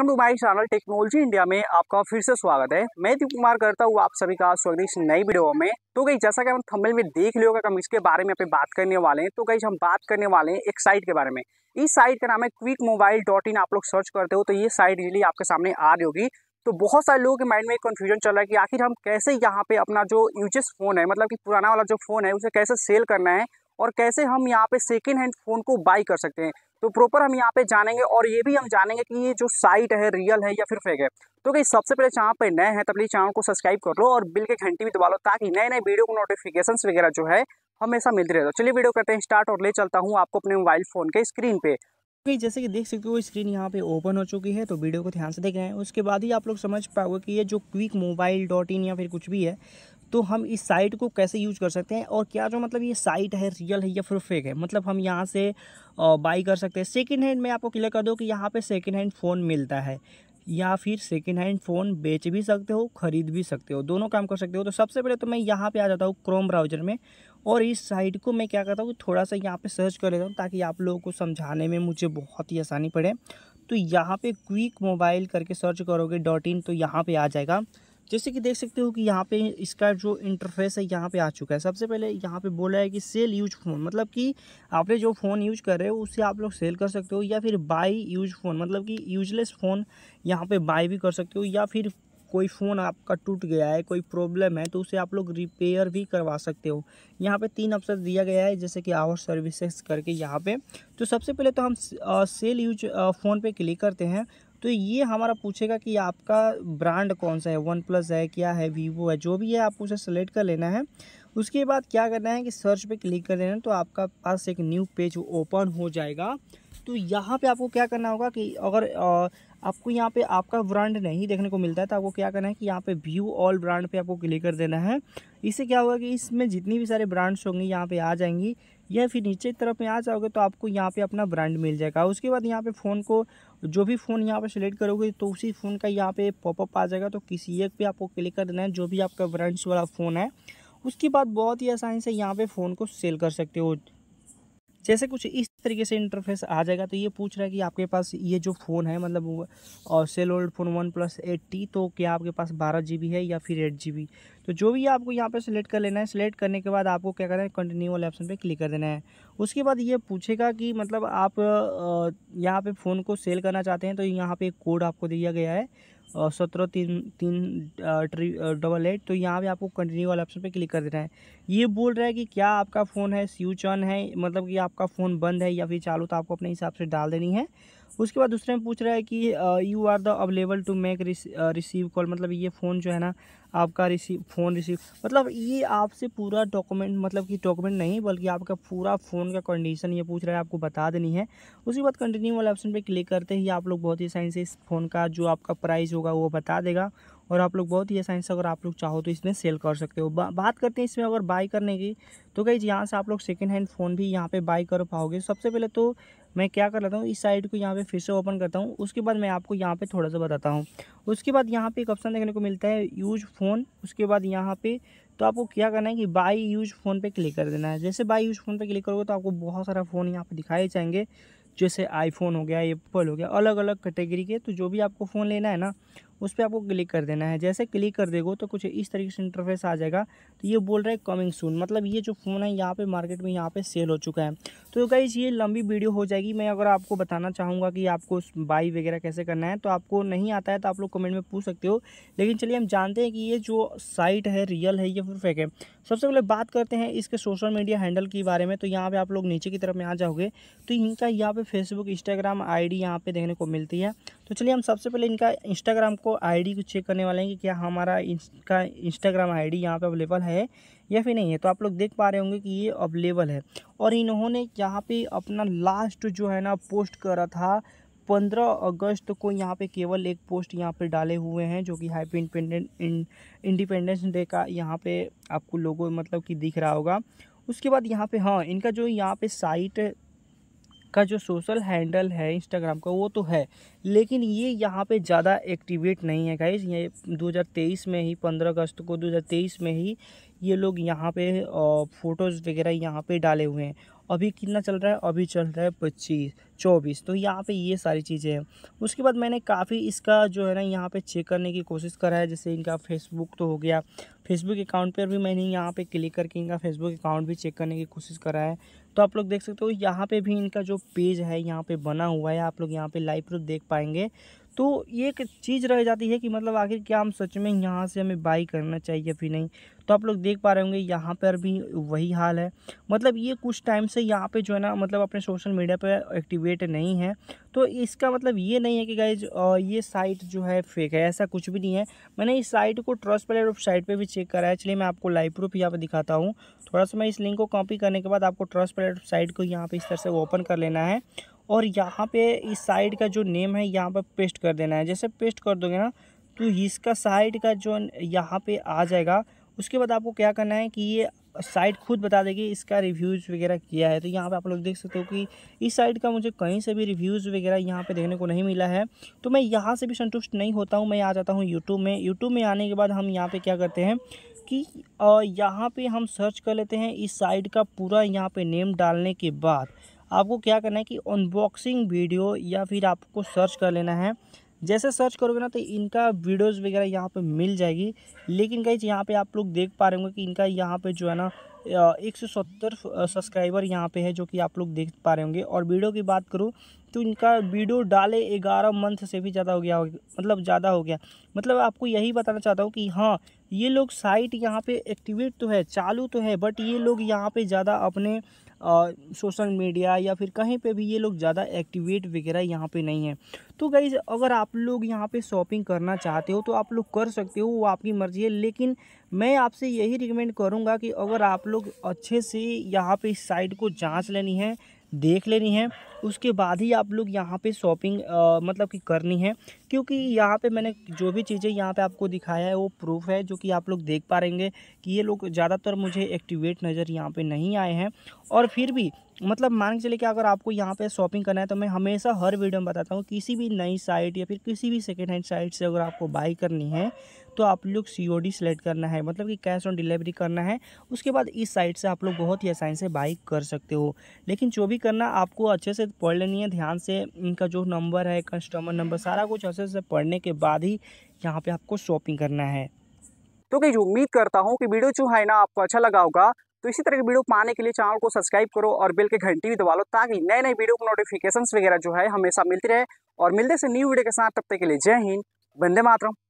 welcome to my channel technology India में आपका फिर से स्वागत है मैं दीप कुमार करता हूँ आप सभी का स्वागत इस नई वीडियो में तो कहीं जैसा कि हम थंबनेल में देख लियो हम इसके बारे में बात करने वाले हैं तो कहीं हम बात करने वाले हैं एक साइट के बारे में इस साइट का नाम है क्विक मोबाइल डॉट इन आप लोग सर्च करते हो तो ये साइट रियली आपके सामने आ रही होगी तो बहुत सारे लोगों के माइंड में कन्फ्यूजन चल रहा है कि आखिर हम कैसे यहाँ पे अपना जो यूजेस फ़ोन है मतलब कि पुराना वाला जो फ़ोन है उसे कैसे सेल करना है और कैसे हम यहाँ पे सेकेंड हैंड फ़ोन को बाई कर सकते हैं तो प्रॉपर हम यहाँ पे जानेंगे और ये भी हम जानेंगे कि ये जो साइट है रियल है या फिर फेक है तो कहीं सबसे पहले चैनल पे नए हैं तब प्लीज चैनल को सब्सक्राइब कर लो और बिल के घंटी भी दबा लो ताकि नए नए वीडियो को नोटिफिकेशन वगैरह जो है हमेशा मिलते रहे तो चलिए वीडियो करते हैं स्टार्ट और ले चलता हूँ आपको अपने मोबाइल फ़ोन के स्क्रीन पे क्योंकि जैसे कि देख सकते हो स्क्रीन यहाँ पे ओपन हो चुकी है तो वीडियो को ध्यान से देख रहे हैं उसके बाद ही आप लोग समझ पाओगे कि ये जो क्विक मोबाइल डॉट इन या फिर कुछ भी है तो हम इस साइट को कैसे यूज कर सकते हैं और क्या जो मतलब ये साइट है रियल है या फिर फेक है मतलब हम यहाँ से बाई कर सकते हैं सेकेंड हैंड में आपको क्लियर कर दूँ कि यहाँ पर सेकेंड हैंड फ़ोन मिलता है या फिर सेकेंड हैंड फ़ोन बेच भी सकते हो ख़रीद भी सकते हो दोनों काम कर सकते हो तो सबसे पहले तो मैं यहाँ पे आ जाता हूँ क्रोम ब्राउज़र में और इस साइट को मैं क्या करता हूँ थोड़ा सा यहाँ पे सर्च कर लेता हूँ ताकि आप लोगों को समझाने में मुझे बहुत ही आसानी पड़े तो यहाँ पे क्विक मोबाइल करके सर्च करोगे डॉट इन तो यहाँ पर आ जाएगा जैसे कि देख सकते हो कि यहाँ पे इसका जो इंटरफेस है यहाँ पे आ चुका है सबसे पहले यहाँ पे बोला है कि सेल यूज फ़ोन मतलब कि आपने जो फ़ोन यूज कर रहे हो उससे आप लोग सेल कर सकते हो या फिर बाई यूज फ़ोन मतलब कि यूजलेस फ़ोन यहाँ पे बाई भी कर सकते हो या फिर कोई फ़ोन आपका टूट गया है कोई प्रॉब्लम है तो उसे आप लोग रिपेयर भी करवा सकते हो यहाँ पे तीन अवसर दिया गया है जैसे कि आवर सर्विसेज करके यहाँ पे तो सबसे पहले तो हम सेल यूज फ़ोन पे क्लिक करते हैं तो ये हमारा पूछेगा कि आपका ब्रांड कौन सा है वन प्लस है क्या है वीवो है जो भी है आपको उसे सेलेक्ट कर लेना है उसके बाद क्या करना है कि सर्च पे क्लिक कर देना तो आपका पास एक न्यू पेज ओपन हो जाएगा तो यहाँ पे आपको क्या करना होगा कि अगर आपको यहाँ पे आपका ब्रांड नहीं देखने को मिलता है तो आपको क्या करना है कि यहाँ पे व्यू ऑल ब्रांड पे आपको क्लिक कर देना है इससे क्या होगा कि इसमें जितनी भी सारे ब्रांड्स होंगे यहाँ पे आ जाएंगी या फिर नीचे की तरफ में आ जाओगे तो आपको यहाँ पे अपना ब्रांड मिल जाएगा उसके बाद यहाँ पे फ़ोन को जो भी फ़ोन यहाँ पे सेलेक्ट करोगे तो उसी फ़ोन का यहाँ पे पॉपअप आ जाएगा तो किसी एक पे आपको क्लिक कर देना है जो भी आपका ब्रांड्स वाला फ़ोन है उसके बाद बहुत ही आसानी से यहाँ पे फ़ोन को सेल कर सकते हो जैसे कुछ इस तरीके से इंटरफेस आ जाएगा तो ये पूछ रहा है कि आपके पास ये जो फ़ोन है मतलब और sell old phone OnePlus eight T तो क्या आपके पास बारह जी है या फिर एट जी तो जो भी आपको यहाँ पे सिलेक्ट कर लेना है सिलेक्ट करने के बाद आपको क्या करना है कंटिन्यू वाले ऑप्शन पे क्लिक कर देना है उसके बाद ये पूछेगा कि मतलब आप यहाँ पर फ़ोन को सेल करना चाहते हैं तो यहाँ पर एक कोड आपको दिया गया है सत्रह तीन तीन ट्री डबल एट तो यहाँ पे आपको कंटिन्यू वाले ऑप्शन पे क्लिक कर देना है ये बोल रहा है कि क्या आपका फ़ोन है स्विच ऑन है मतलब कि आपका फ़ोन बंद है या फिर चालू तो आपको अपने हिसाब से डाल देनी है उसके बाद दूसरे में पूछ रहा है कि you are the available to make receive call मतलब ये फ़ोन जो है ना आपका रिसीव फ़ोन रिसीव मतलब ये आपसे पूरा डॉक्यूमेंट मतलब कि डॉक्यूमेंट नहीं बल्कि आपका पूरा फ़ोन का कंडीशन ये पूछ रहा है आपको बता देनी है उसके बाद कंटिन्यू वाले ऑप्शन पर क्लिक करते ही आप लोग बहुत ही साइन से इस फ़ोन का जो आपका प्राइस होगा वो बता देगा और आप लोग बहुत ही आसानी से अगर आप लोग चाहो तो इसमें सेल कर सकते हो बा, बात करते हैं इसमें अगर बाई करने की तो कहीं यहाँ से आप लोग सेकेंड हैंड फ़ोन भी यहाँ पर बाई कर पाओगे सबसे पहले तो मैं क्या कर लेता हूँ इस साइड को यहाँ पे फिर से ओपन करता हूँ उसके बाद मैं आपको यहाँ पे थोड़ा सा बताता हूँ उसके बाद यहाँ पे एक ऑप्शन देखने को मिलता है यूज फ़ोन उसके बाद यहाँ पे तो आपको क्या करना है कि बाई यूज फ़ोन पे क्लिक कर देना है जैसे बाई यूज फ़ोन पे क्लिक करोगे तो आपको बहुत सारा फ़ोन यहाँ पर दिखाए जाएंगे जैसे आईफोन हो गया एप्पल हो गया अलग अलग कैटेगरी के तो जो भी आपको फ़ोन लेना है ना उस पर आपको क्लिक कर देना है जैसे क्लिक कर देगा तो कुछ इस तरीके से इंटरफेस आ जाएगा तो ये बोल रहा है कमिंग सून मतलब ये जो फ़ोन है यहाँ पे मार्केट में यहाँ पे सेल हो चुका है तो गई ये लंबी वीडियो हो जाएगी मैं अगर आपको बताना चाहूँगा कि आपको बाई वगैरह कैसे करना है तो आपको नहीं आता है तो आप लोग कमेंट में पूछ सकते हो लेकिन चलिए हम जानते हैं कि ये जो साइट है रियल है ये फिर फेक है सबसे पहले बात करते हैं इसके सोशल मीडिया हैंडल के बारे में तो यहाँ पर आप लोग नीचे की तरफ में आ जाओगे तो इनका यहाँ पर फेसबुक इंस्टाग्राम आई डी यहाँ पर देखने को मिलती है तो चलिए हम सबसे पहले इनका इंस्टाग्राम को आईडी को चेक करने वाले हैं कि क्या हमारा इनका इंस्टाग्राम आईडी यहाँ पर अवेलेबल है या फिर नहीं है तो आप लोग देख पा रहे होंगे कि ये अवेलेबल है और इन्होंने यहाँ पे अपना लास्ट जो है ना पोस्ट करा था पंद्रह अगस्त को यहाँ पे केवल एक पोस्ट यहाँ पे डाले हुए हैं जो कि हाईपी इंडिपेंडेंट इंडिपेंडेंस डे का यहाँ पे आपको लोगों मतलब कि दिख रहा होगा उसके बाद यहाँ पे हाँ इनका जो यहाँ पे साइट का जो सोशल हैंडल है इंस्टाग्राम का वो तो है लेकिन ये यहाँ पे ज़्यादा एक्टिवेट नहीं है गाइज ये 2023 में ही 15 अगस्त को 2023 में ही ये लोग यहाँ पे फ़ोटोज़ वगैरह यहाँ पे डाले हुए हैं अभी कितना चल रहा है अभी चल रहा है पच्चीस चौबीस तो यहाँ पे ये सारी चीज़ें हैं उसके बाद मैंने काफ़ी इसका जो है ना यहाँ पे चेक करने की कोशिश करा है जैसे इनका फेसबुक तो हो गया फेसबुक अकाउंट पर भी मैंने यहाँ पे क्लिक करके इनका फेसबुक अकाउंट भी चेक करने की कोशिश करा है तो आप लोग देख सकते हो यहाँ पर भी इनका जो पेज है यहाँ पर बना हुआ है आप लोग यहाँ पर लाइव प्रूफ देख पाएंगे तो ये एक चीज़ रह जाती है कि मतलब आखिर क्या हम सच में यहाँ से हमें बाई करना चाहिए फिर नहीं तो आप लोग देख पा रहे होंगे यहाँ पर भी वही हाल है मतलब ये कुछ टाइम से यहाँ पे जो है ना मतलब अपने सोशल मीडिया पर एक्टिवेट नहीं है तो इसका मतलब ये नहीं है कि गाइज ये साइट जो है फेक है ऐसा कुछ भी नहीं है मैंने इस साइट को ट्रस्ट पैलेट वेबसाइट पर भी चेक करा है चलिए मैं आपको लाइव प्रूफ यहाँ पर दिखाता हूँ थोड़ा सा मैं इस लिंक को कॉपी करने के बाद आपको ट्रस्ट पैलेट साइट को यहाँ पर इस तरह से ओपन कर लेना है और यहाँ पे इस साइड का जो नेम है यहाँ पर पेस्ट कर देना है जैसे पेस्ट कर दोगे ना तो इसका साइड का जो यहाँ पे आ जाएगा उसके बाद आपको क्या करना है कि ये साइट खुद बता देगी इसका रिव्यूज़ वगैरह किया है तो यहाँ पे आप लोग देख सकते हो कि इस साइट का मुझे कहीं से भी रिव्यूज़ वगैरह यहाँ पे देखने को नहीं मिला है तो मैं यहाँ से भी संतुष्ट नहीं होता हूँ मैं आ जाता हूँ यूट्यूब में यूट्यूब में आने के बाद हम यहाँ पे क्या करते हैं कि यहाँ पे हम सर्च कर लेते हैं इस साइट का पूरा यहाँ पर नेम डालने के बाद आपको क्या करना है कि अनबॉक्सिंग वीडियो या फिर आपको सर्च कर लेना है जैसे सर्च करोगे ना तो इनका वीडियोस वगैरह यहाँ पे मिल जाएगी लेकिन कहीं यहाँ पे आप लोग देख पा रहे होंगे कि इनका यहाँ पे जो है ना एक सौ सत्तर सब्सक्राइबर यहाँ पे है जो कि आप लोग देख पा रहे होंगे और वीडियो की बात करूँ तो इनका वीडियो डाले ग्यारह मंथ से भी ज़्यादा हो गया हो मतलब ज़्यादा हो गया मतलब आपको यही बताना चाहता हूँ कि हाँ ये लोग साइट यहाँ पे एक्टिवेट तो है चालू तो है बट ये लोग यहाँ पे ज़्यादा अपने सोशल मीडिया या फिर कहीं पे भी ये लोग ज़्यादा एक्टिवेट वगैरह यहाँ पे नहीं है तो गई अगर आप लोग यहाँ पे शॉपिंग करना चाहते हो तो आप लोग कर सकते हो वो आपकी मर्ज़ी है लेकिन मैं आपसे यही रिकमेंड करूँगा कि अगर आप लोग अच्छे से यहाँ पे इस साइट को जाँच लेनी है देख लेनी है उसके बाद ही आप लोग यहाँ पे शॉपिंग मतलब कि करनी है क्योंकि यहाँ पे मैंने जो भी चीज़ें यहाँ पे आपको दिखाया है वो प्रूफ है जो कि आप लोग देख पा रहेंगे कि ये लोग ज़्यादातर मुझे एक्टिवेट नज़र यहाँ पे नहीं आए हैं और फिर भी मतलब मान के चले कि अगर आपको यहाँ पे शॉपिंग करना है तो मैं हमेशा हर वीडियो में बताता हूँ किसी भी नई साइट या फिर किसी भी सेकेंड हैंड साइट से अगर आपको बाई करनी है तो आप लोग सी ओ सेलेक्ट करना है मतलब कि कैश ऑन डिलीवरी करना है उसके बाद इस साइड से आप लोग बहुत ही आसानी से बाई कर सकते हो लेकिन जो भी करना आपको अच्छे से पढ़ लेनी है ध्यान से इनका जो नंबर है कस्टमर नंबर सारा कुछ अच्छे से पढ़ने के बाद ही यहाँ पर आपको शॉपिंग करना है तो कहीं उम्मीद करता हूँ कि वीडियो जो है ना आपको अच्छा लगा होगा तो इसी तरह की वीडियो पाने के लिए चैनल को सब्सक्राइब करो और बेल के घंटी भी दबा लो ताकि नए नए वीडियो को नोटिफिकेशन वगैरह जो है हमेशा मिलती रहे और मिलते से न्यू वीडियो के साथ तब तक के लिए जय हिंद वंदे मातरम